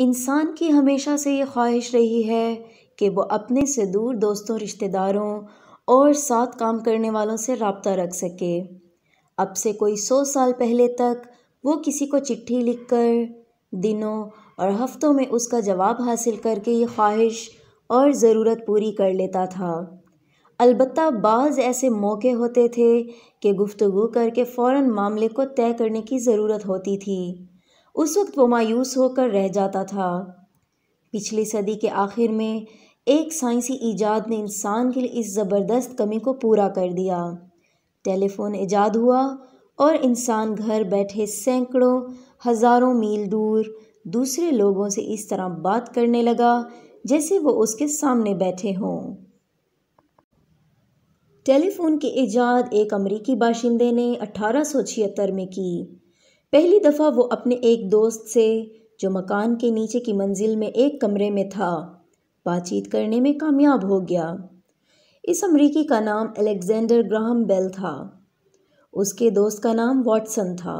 इंसान की हमेशा से ये ख्वाहिश रही है कि वो अपने से दूर दोस्तों रिश्तेदारों और साथ काम करने वालों से रबता रख सके अब से कोई सौ साल पहले तक वो किसी को चिट्ठी लिखकर दिनों और हफ्तों में उसका जवाब हासिल करके ये ख्वाहिश और ज़रूरत पूरी कर लेता था अलबत् बाज़ ऐसे मौके होते थे कि गुफ्तु करके फ़ौर मामले को तय करने की ज़रूरत होती थी उस वक्त वो मायूस होकर रह जाता था पिछली सदी के आखिर में एक साइंसी ईजाद ने इंसान के लिए इस ज़बरदस्त कमी को पूरा कर दिया टेलीफोन ईजाद हुआ और इंसान घर बैठे सैकड़ों हज़ारों मील दूर दूसरे लोगों से इस तरह बात करने लगा जैसे वो उसके सामने बैठे हों टेलीफोन की ईजाद एक अमरीकी बाशिंदे ने अठारह में की पहली दफ़ा वो अपने एक दोस्त से जो मकान के नीचे की मंजिल में एक कमरे में था बातचीत करने में कामयाब हो गया इस अमरीकी का नाम अलेक्जेंडर ग्राहम बेल था उसके दोस्त का नाम वॉटसन था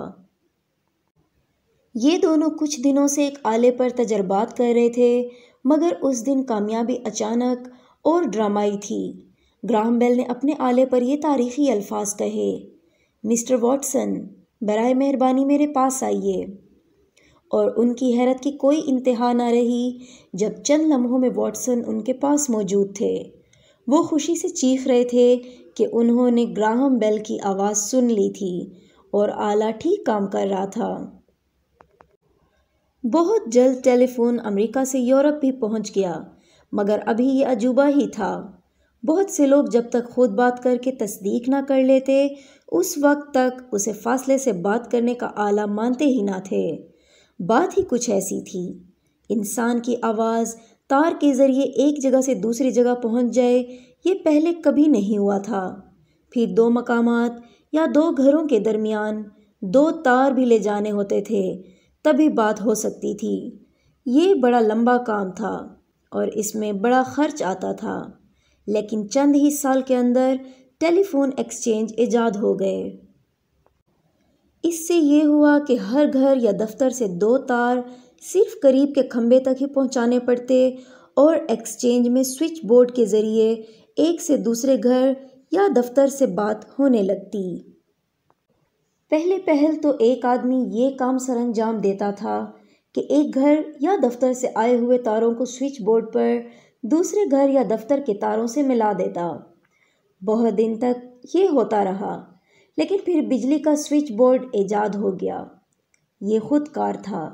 ये दोनों कुछ दिनों से एक आले पर तजर्बात कर रहे थे मगर उस दिन कामयाबी अचानक और ड्रामाई थी ग्राहम बेल ने अपने आले पर ये तारीखी अल्फाज कहे मिस्टर वॉटसन बरए मेहरबानी मेरे पास आइए और उनकी हैरत की कोई इंतहा ना रही जब चंद लम्हों में वॉटसन उनके पास मौजूद थे वो खुशी से चीख रहे थे कि उन्होंने ग्राहम बेल की आवाज़ सुन ली थी और आला ठीक काम कर रहा था बहुत जल्द टेलीफोन अमेरिका से यूरोप भी पहुंच गया मगर अभी ये अजूबा ही था बहुत से लोग जब तक खुद बात करके तस्दीक ना कर लेते उस वक्त तक उसे फासले से बात करने का आला मानते ही ना थे बात ही कुछ ऐसी थी इंसान की आवाज़ तार के ज़रिए एक जगह से दूसरी जगह पहुंच जाए ये पहले कभी नहीं हुआ था फिर दो मकाम या दो घरों के दरमियान दो तार भी ले जाने होते थे तभी बात हो सकती थी ये बड़ा लंबा काम था और इसमें बड़ा खर्च आता था लेकिन चंद ही साल के अंदर टेलीफोन एक्सचेंज ईजाद हो गए इससे ये हुआ कि हर घर या दफ्तर से दो तार सिर्फ करीब के खम्बे तक ही पहुँचाने पड़ते और एक्सचेंज में स्विच बोर्ड के ज़रिए एक से दूसरे घर या दफ्तर से बात होने लगती पहले पहल तो एक आदमी ये काम सर अंजाम देता था कि एक घर या दफ्तर से आए हुए तारों को स्विच बोर्ड पर दूसरे घर या दफ्तर के तारों से मिला देता बहुत दिन तक ये होता रहा लेकिन फिर बिजली का स्विच बोर्ड ईजाद हो गया ये खुद कार था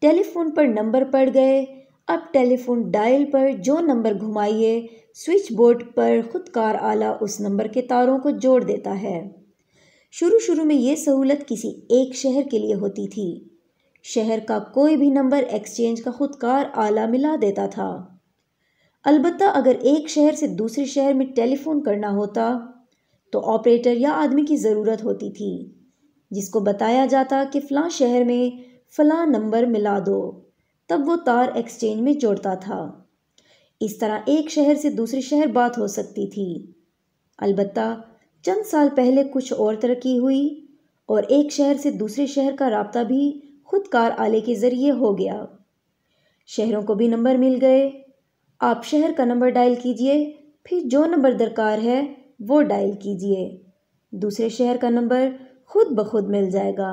टेलीफोन पर नंबर पड़ गए अब टेलीफोन डायल पर जो नंबर घुमाइए स्विच बोर्ड पर खुद कार आला उस नंबर के तारों को जोड़ देता है शुरू शुरू में ये सहूलत किसी एक शहर के लिए होती थी शहर का कोई भी नंबर एक्सचेंज का खुद कार आला मिला देता था अलबत् अगर एक शहर से दूसरे शहर में टेलीफोन करना होता तो ऑपरेटर या आदमी की ज़रूरत होती थी जिसको बताया जाता कि फ़लाँ शहर में फ़लाँ नंबर मिला दो तब वो तार एक्सचेंज में जोड़ता था इस तरह एक शहर से दूसरे शहर बात हो सकती थी अलबत् चंद साल पहले कुछ और तरक्की हुई और एक शहर से दूसरे शहर का रबता भी खुद कार आले के ज़रिए हो गया शहरों को भी नंबर मिल गए आप शहर का नंबर डायल कीजिए फिर जो नंबर दरकार है वो डायल कीजिए दूसरे शहर का नंबर खुद ब खुद मिल जाएगा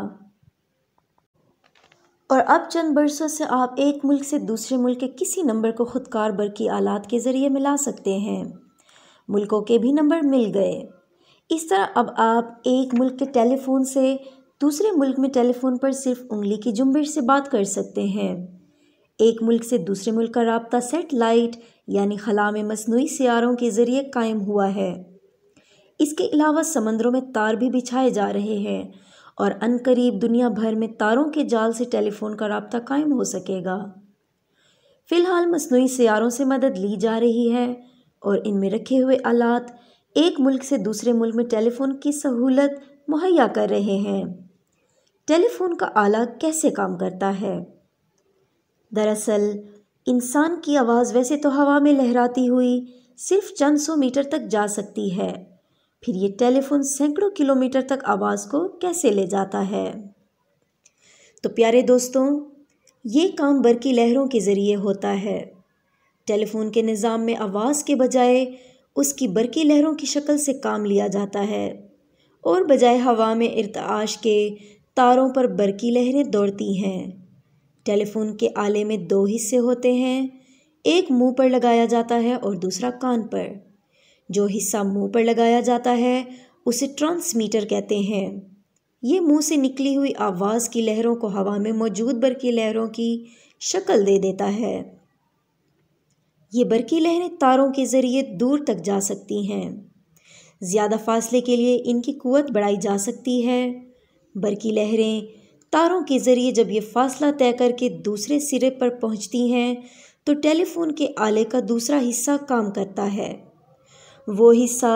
और अब चंद बरसों से आप एक मुल्क से दूसरे मुल्क के किसी नंबर को खुद कार बरकी आलात के ज़रिए मिला सकते हैं मुल्कों के भी नंबर मिल गए इस तरह अब आप एक मुल्क के टेलीफ़ोन से दूसरे मुल्क में टेलीफ़ोन पर सिर्फ उंगली की जुम्बिश से बात कर सकते हैं एक मुल्क से दूसरे मुल्क का रबता सेटेलाइट यानी खला में मसनू सियारों के ज़रिए कायम हुआ है इसके अलावा समंदरों में तार भी बिछाए जा रहे हैं और अनकरीब दुनिया भर में तारों के जाल से टेलीफोन का रबता कायम हो सकेगा फ़िलहाल मसनू सियारों से मदद ली जा रही है और इनमें रखे हुए आलात एक मुल्क से दूसरे मुल्क में टेलीफोन की सहूलत मुहैया कर रहे हैं टेलीफोन का आला कैसे काम करता है दरअसल इंसान की आवाज़ वैसे तो हवा में लहराती हुई सिर्फ चंद सौ मीटर तक जा सकती है फिर ये टेलीफोन सैकड़ों किलोमीटर तक आवाज़ को कैसे ले जाता है तो प्यारे दोस्तों ये काम बरकी लहरों के ज़रिए होता है टेलीफोन के निज़ाम में आवाज़ के बजाय उसकी बरकी लहरों की शक्ल से काम लिया जाता है और बजाय हवा में इरतआश के तारों पर बरकी लहरें दौड़ती हैं टेलीफोन के आले में दो हिस्से होते हैं एक मुंह पर लगाया जाता है और दूसरा कान पर जो हिस्सा मुंह पर लगाया जाता है उसे ट्रांसमीटर कहते हैं ये मुंह से निकली हुई आवाज़ की लहरों को हवा में मौजूद बरकी लहरों की शक्ल दे देता है ये बरकी लहरें तारों के ज़रिए दूर तक जा सकती हैं ज़्यादा फासले के लिए इनकी क़वत बढ़ाई जा सकती है बरकी लहरें तारों के ज़रिए जब ये फासला तय करके दूसरे सिरे पर पहुंचती हैं तो टेलीफोन के आले का दूसरा हिस्सा काम करता है वो हिस्सा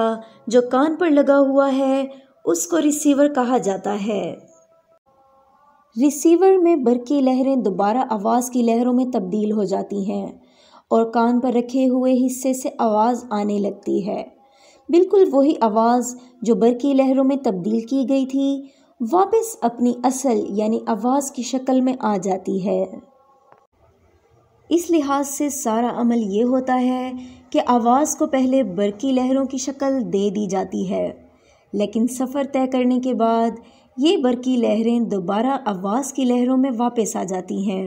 जो कान पर लगा हुआ है उसको रिसीवर कहा जाता है रिसीवर में बरकी लहरें दोबारा आवाज़ की लहरों में तब्दील हो जाती हैं और कान पर रखे हुए हिस्से से आवाज़ आने लगती है बिल्कुल वही आवाज़ जो बरकी लहरों में तब्दील की गई थी वापस अपनी असल यानी आवाज़ की शक्ल में आ जाती है इस लिहाज से सारा अमल ये होता है कि आवाज़ को पहले बरकी लहरों की शक्ल दे दी जाती है लेकिन सफ़र तय करने के बाद ये बरकी लहरें दोबारा आवाज़ की लहरों में वापस आ जाती हैं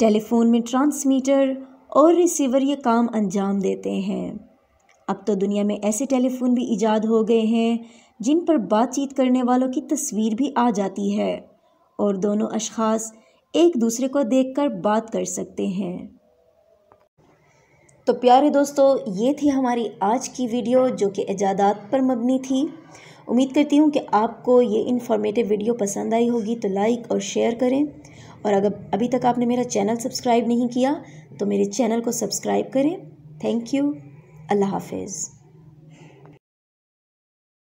टेलीफोन में ट्रांसमीटर और रिसीवर ये काम अंजाम देते हैं अब तो दुनिया में ऐसे टेलीफोन भी ईजाद हो गए हैं जिन पर बातचीत करने वालों की तस्वीर भी आ जाती है और दोनों अशखास एक दूसरे को देखकर बात कर सकते हैं तो प्यारे दोस्तों ये थी हमारी आज की वीडियो जो कि इजादात पर मबनी थी उम्मीद करती हूँ कि आपको ये इन्फॉर्मेटिव वीडियो पसंद आई होगी तो लाइक और शेयर करें और अगर अभी तक आपने मेरा चैनल सब्सक्राइब नहीं किया तो मेरे चैनल को सब्सक्राइब करें थैंक यू अल्लाह हाफिज़